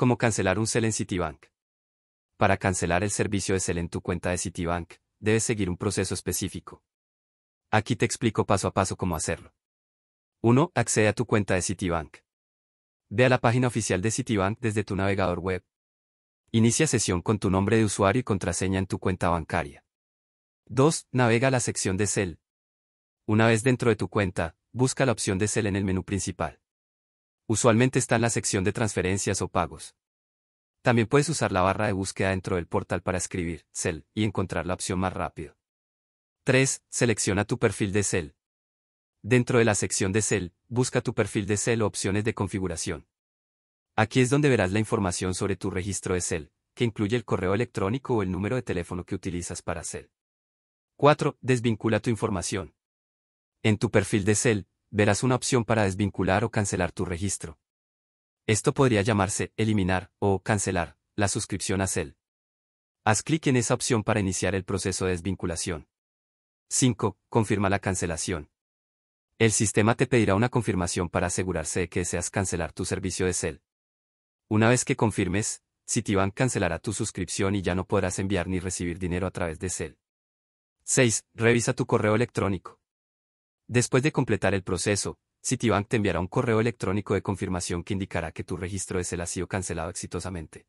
Cómo cancelar un cel en Citibank. Para cancelar el servicio de cel en tu cuenta de Citibank, debes seguir un proceso específico. Aquí te explico paso a paso cómo hacerlo. 1. Accede a tu cuenta de Citibank. Ve a la página oficial de Citibank desde tu navegador web. Inicia sesión con tu nombre de usuario y contraseña en tu cuenta bancaria. 2. Navega a la sección de Cel. Una vez dentro de tu cuenta, busca la opción de Cel en el menú principal. Usualmente está en la sección de transferencias o pagos. También puedes usar la barra de búsqueda dentro del portal para escribir CEL y encontrar la opción más rápido. 3. Selecciona tu perfil de CEL. Dentro de la sección de CEL, busca tu perfil de CEL o opciones de configuración. Aquí es donde verás la información sobre tu registro de CEL, que incluye el correo electrónico o el número de teléfono que utilizas para CEL. 4. Desvincula tu información. En tu perfil de CEL, verás una opción para desvincular o cancelar tu registro. Esto podría llamarse eliminar o cancelar la suscripción a Cell. Haz clic en esa opción para iniciar el proceso de desvinculación. 5. Confirma la cancelación. El sistema te pedirá una confirmación para asegurarse de que deseas cancelar tu servicio de Cell. Una vez que confirmes, Citibank cancelará tu suscripción y ya no podrás enviar ni recibir dinero a través de Cell. 6. Revisa tu correo electrónico. Después de completar el proceso, Citibank te enviará un correo electrónico de confirmación que indicará que tu registro de CEL ha sido cancelado exitosamente.